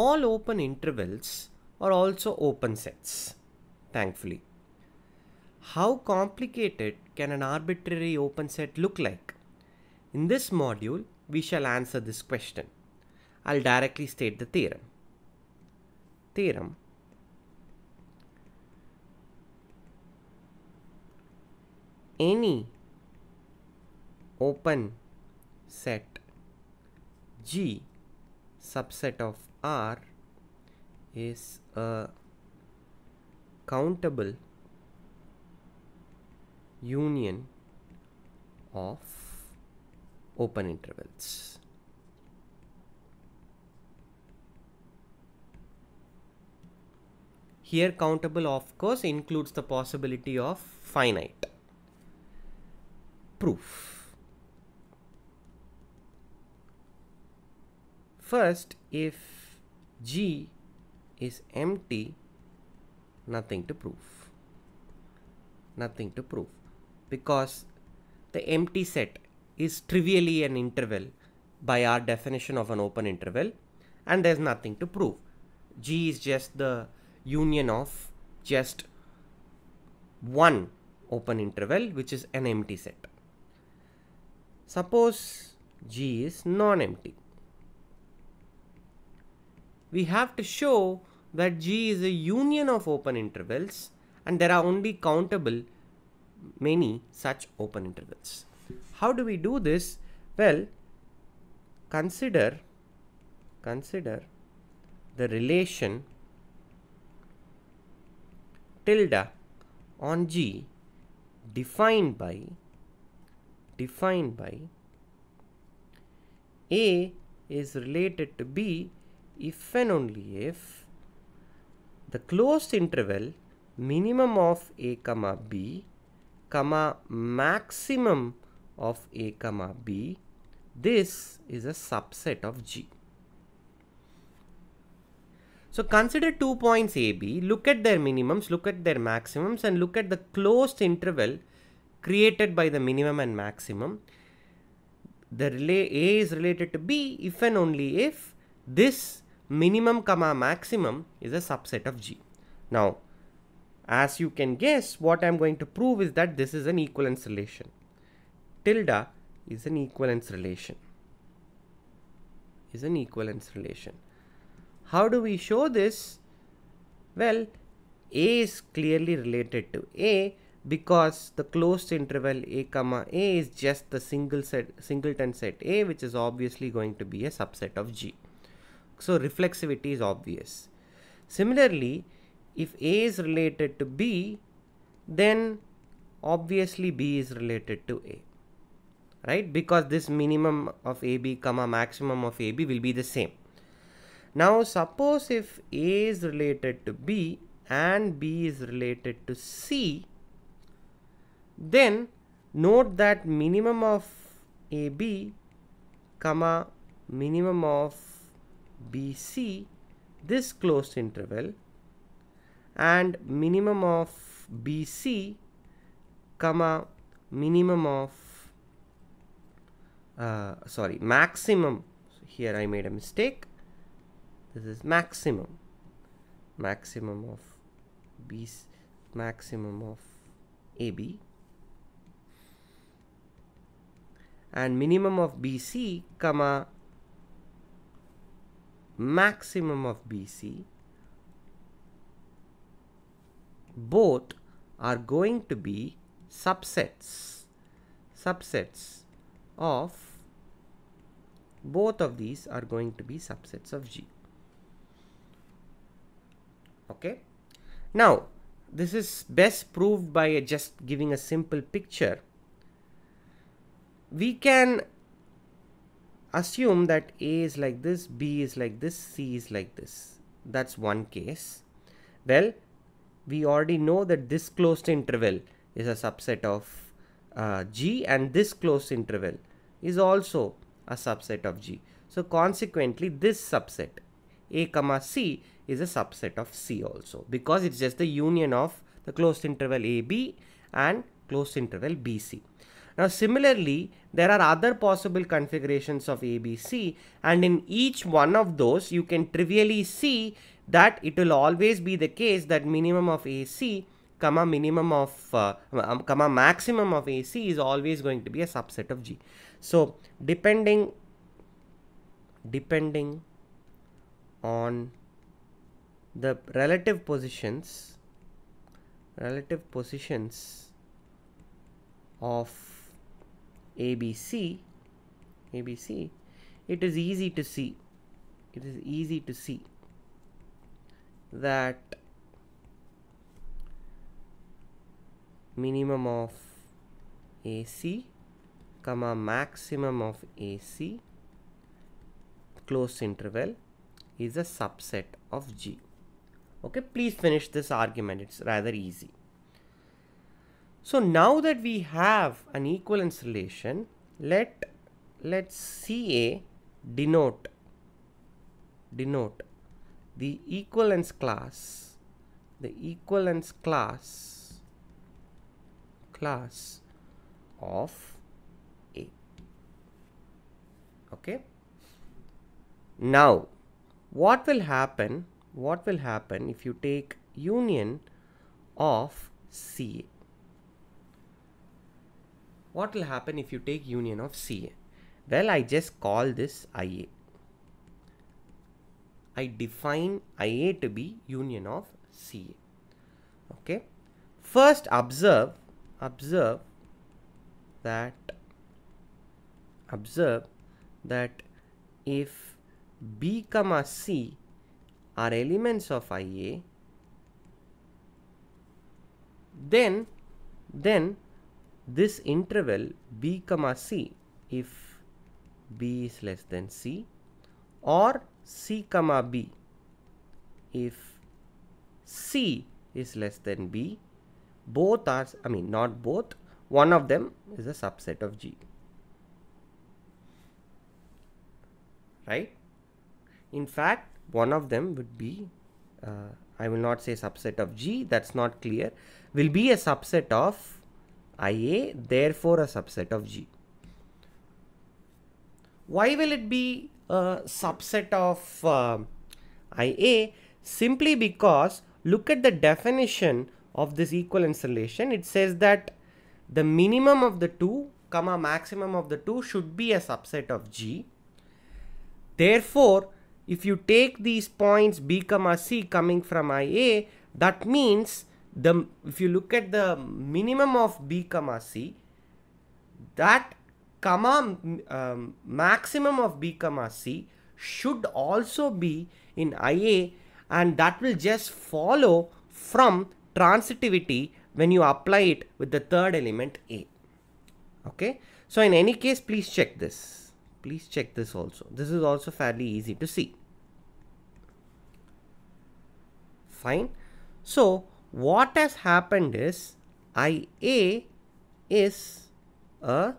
all open intervals are also open sets, thankfully. How complicated can an arbitrary open set look like? In this module, we shall answer this question. I'll directly state the theorem. Theorem Any open set G subset of R is a countable union of open intervals. Here countable of course includes the possibility of finite. Proof. First if G is empty, nothing to prove. Nothing to prove because the empty set is trivially an interval by our definition of an open interval and there's nothing to prove. G is just the union of just one open interval which is an empty set. Suppose G is non-empty we have to show that G is a union of open intervals and there are only countable many such open intervals. How do we do this? Well, consider consider the relation tilde on G defined by defined by A is related to B if and only if the closed interval minimum of a comma b comma maximum of a comma b this is a subset of g so consider two points A, B, look at their minimums, look at their maximums and look at the closed interval created by the minimum and maximum. The relay A is related to B if and only if this minimum comma maximum is a subset of G. Now, as you can guess, what I'm going to prove is that this is an equivalence relation. Tilde is an equivalence relation. Is an equivalence relation. How do we show this? Well, A is clearly related to A because the closed interval A comma A is just the single set singleton set A which is obviously going to be a subset of G. So reflexivity is obvious. Similarly, if A is related to B, then obviously B is related to A, right? Because this minimum of AB comma maximum of AB will be the same. Now, suppose if A is related to B and B is related to C, then note that minimum of AB comma minimum of BC, this closed interval, and minimum of BC, comma, minimum of, uh, sorry, maximum. So here I made a mistake. This is maximum, maximum of BC, maximum of AB and minimum of BC comma maximum of BC, both are going to be subsets, subsets of both of these are going to be subsets of G. Okay. Now, this is best proved by just giving a simple picture. We can assume that A is like this, B is like this, C is like this. That's one case. Well, we already know that this closed interval is a subset of uh, G and this closed interval is also a subset of G. So consequently, this subset A comma C is a subset of C also because it's just the union of the closed interval AB and closed interval BC. Now similarly, there are other possible configurations of ABC and in each one of those you can trivially see that it will always be the case that minimum of AC comma minimum of uh, um, comma maximum of AC is always going to be a subset of G. So depending depending on the relative positions relative positions of ABC, ABC, it is easy to see, it is easy to see that minimum of AC, comma maximum of AC, close interval is a subset of G. Okay, please finish this argument, it's rather easy. So now that we have an equivalence relation, let let CA denote denote the equivalence class the equivalence class class of A. Okay. Now what will happen what will happen if you take union of CA what will happen if you take union of CA? Well, I just call this IA. I define IA to be union of CA. Okay. First observe, observe that, observe that if B comma C are elements of IA, then, then this interval b comma c if b is less than c or c comma b if c is less than b both are i mean not both one of them is a subset of g right in fact one of them would be uh, i will not say subset of g that's not clear will be a subset of IA therefore a subset of G. Why will it be a subset of uh, IA? Simply because look at the definition of this equivalence relation. It says that the minimum of the two comma maximum of the two should be a subset of G. Therefore, if you take these points B comma C coming from IA, that means the if you look at the minimum of b comma c that comma um, maximum of b comma c should also be in ia and that will just follow from transitivity when you apply it with the third element a okay so in any case please check this please check this also this is also fairly easy to see fine so what has happened is IA is a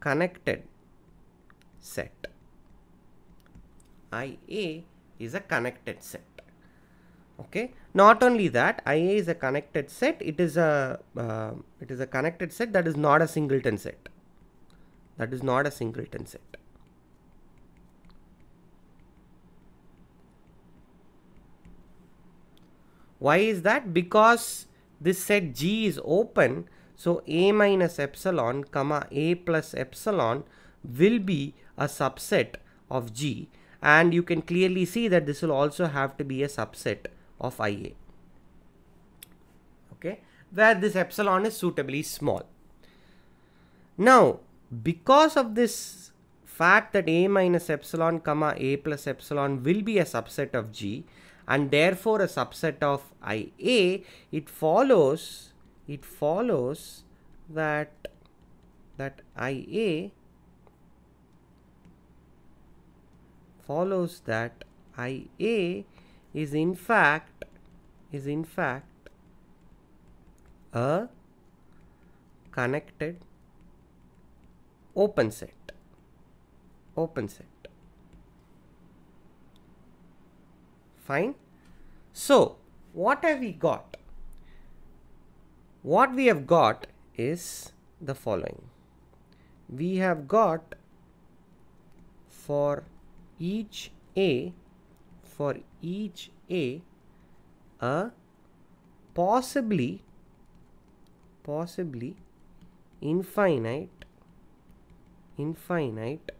connected set. IA is a connected set. Okay. Not only that, IA is a connected set. It is a uh, it is a connected set that is not a singleton set. That is not a singleton set. Why is that? Because this set G is open. So A minus epsilon comma A plus epsilon will be a subset of G and you can clearly see that this will also have to be a subset of IA. Okay, where this epsilon is suitably small. Now, because of this fact that A minus epsilon comma A plus epsilon will be a subset of G, and therefore a subset of IA, it follows it follows that that IA follows that IA is in fact is in fact a connected open set open set Fine. So what have we got? What we have got is the following. We have got for each A, for each A, a possibly, possibly infinite, infinite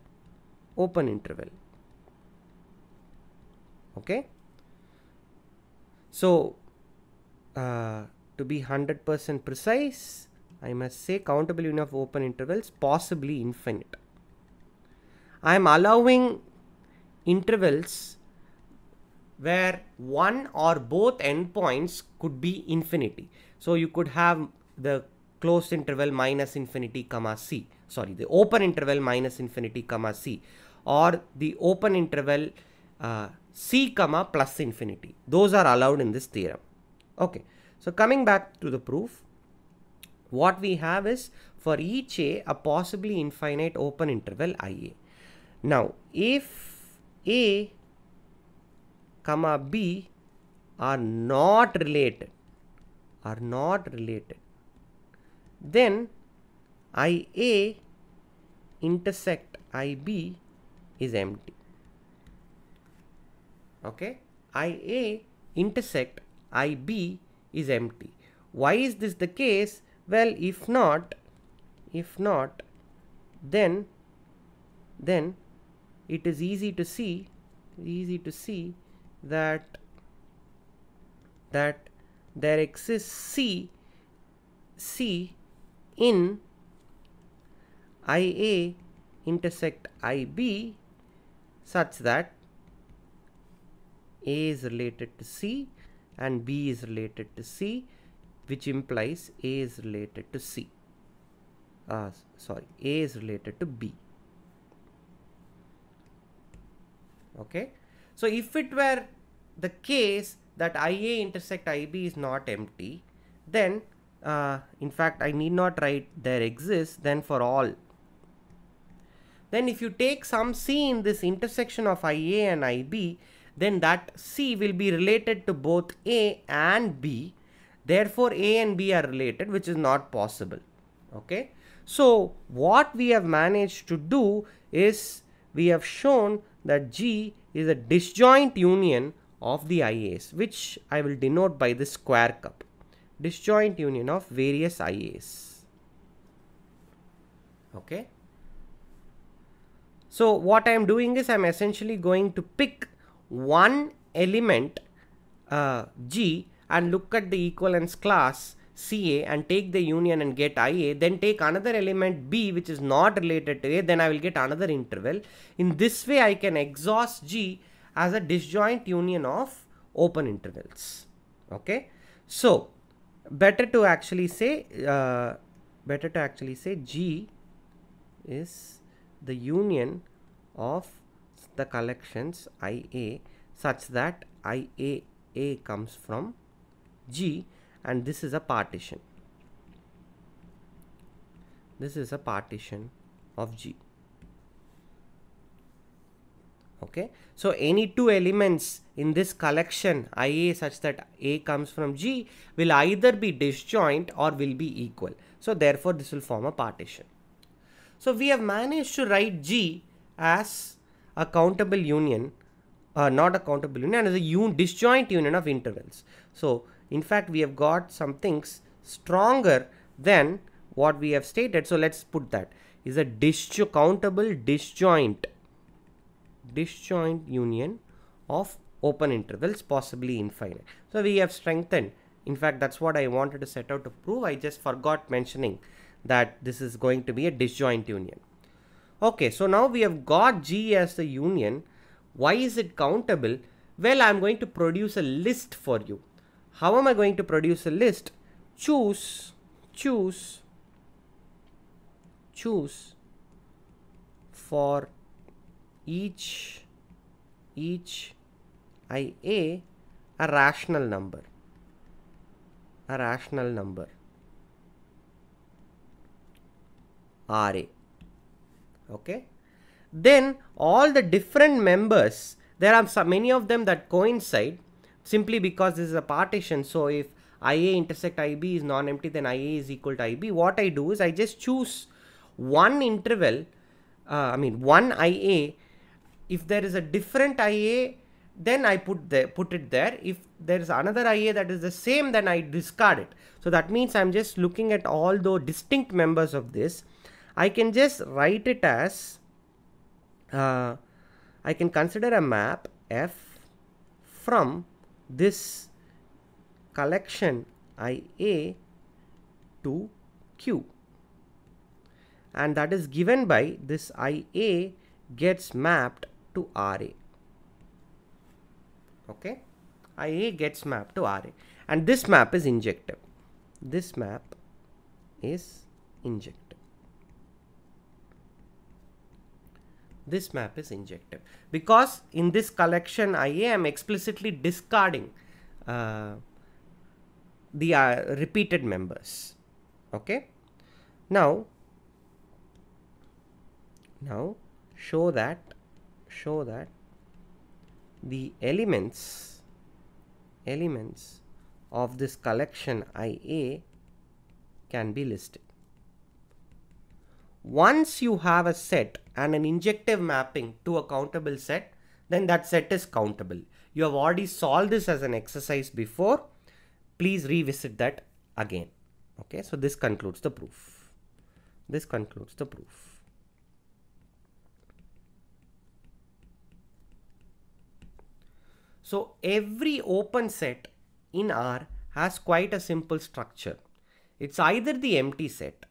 open interval. Okay. So uh, to be 100% precise, I must say countable union of open intervals possibly infinite. I am allowing intervals where one or both endpoints could be infinity. So you could have the closed interval minus infinity comma c sorry the open interval minus infinity comma c or the open interval uh, c comma plus infinity those are allowed in this theorem okay so coming back to the proof what we have is for each a a possibly infinite open interval ia now if a comma b are not related are not related then ia intersect ib is empty Okay, IA intersect IB is empty. Why is this the case? Well, if not, if not, then, then it is easy to see, easy to see that, that there exists C, C in IA intersect IB such that a is related to C and B is related to C which implies A is related to C. Uh, sorry, A is related to B. Okay. So if it were the case that IA intersect IB is not empty, then uh, in fact I need not write there exists then for all. Then if you take some C in this intersection of IA and IB, then that C will be related to both A and B. Therefore, A and B are related, which is not possible. Okay. So, what we have managed to do is we have shown that G is a disjoint union of the IAs, which I will denote by the square cup. Disjoint union of various IAs. Okay. So, what I am doing is I am essentially going to pick one element uh, G and look at the equivalence class CA and take the union and get IA then take another element B which is not related to A then I will get another interval. In this way I can exhaust G as a disjoint union of open intervals. Okay. So better to actually say uh, better to actually say G is the union of the collections IA such that IAA comes from G and this is a partition. This is a partition of G. Okay, so any two elements in this collection IA such that A comes from G will either be disjoint or will be equal. So therefore this will form a partition. So we have managed to write G as accountable union, uh, not accountable union, and is a un disjoint union of intervals. So, in fact, we have got some things stronger than what we have stated. So, let's put that is a disjo countable disjoint disjoint union of open intervals possibly infinite. So, we have strengthened in fact that's what I wanted to set out to prove I just forgot mentioning that this is going to be a disjoint union. Okay, so now we have got G as the union. Why is it countable? Well, I'm going to produce a list for you. How am I going to produce a list? Choose, choose, choose for each, each IA a rational number. A rational number. RA okay then all the different members there are some many of them that coincide simply because this is a partition so if ia intersect ib is non-empty then ia is equal to ib what i do is i just choose one interval uh, i mean one ia if there is a different ia then i put the put it there if there is another ia that is the same then i discard it so that means i'm just looking at all the distinct members of this I can just write it as uh, I can consider a map F from this collection IA to Q and that is given by this IA gets mapped to RA okay IA gets mapped to RA and this map is injective this map is injective this map is injective because in this collection IA I'm explicitly discarding uh, the uh, repeated members okay now now show that show that the elements elements of this collection IA can be listed once you have a set and an injective mapping to a countable set, then that set is countable. You have already solved this as an exercise before. Please revisit that again. Okay, so this concludes the proof. This concludes the proof. So every open set in R has quite a simple structure. It's either the empty set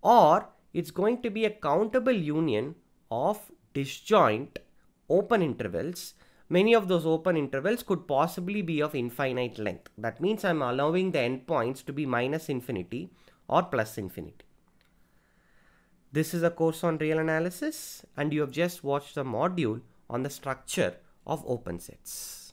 or it's going to be a countable union of disjoint open intervals. Many of those open intervals could possibly be of infinite length. That means I'm allowing the endpoints to be minus infinity or plus infinity. This is a course on real analysis and you have just watched a module on the structure of open sets.